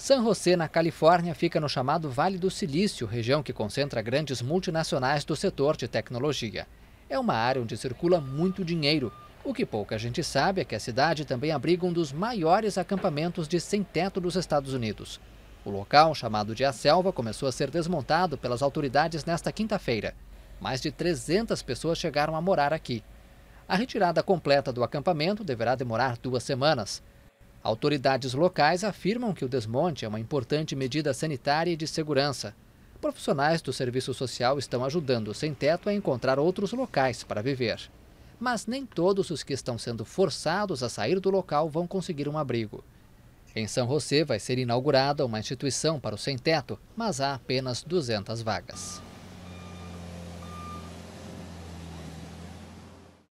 San José, na Califórnia, fica no chamado Vale do Silício, região que concentra grandes multinacionais do setor de tecnologia. É uma área onde circula muito dinheiro. O que pouca gente sabe é que a cidade também abriga um dos maiores acampamentos de sem-teto dos Estados Unidos. O local, chamado de A Selva, começou a ser desmontado pelas autoridades nesta quinta-feira. Mais de 300 pessoas chegaram a morar aqui. A retirada completa do acampamento deverá demorar duas semanas. Autoridades locais afirmam que o desmonte é uma importante medida sanitária e de segurança. Profissionais do serviço social estão ajudando o sem-teto a encontrar outros locais para viver. Mas nem todos os que estão sendo forçados a sair do local vão conseguir um abrigo. Em São José vai ser inaugurada uma instituição para o sem-teto, mas há apenas 200 vagas.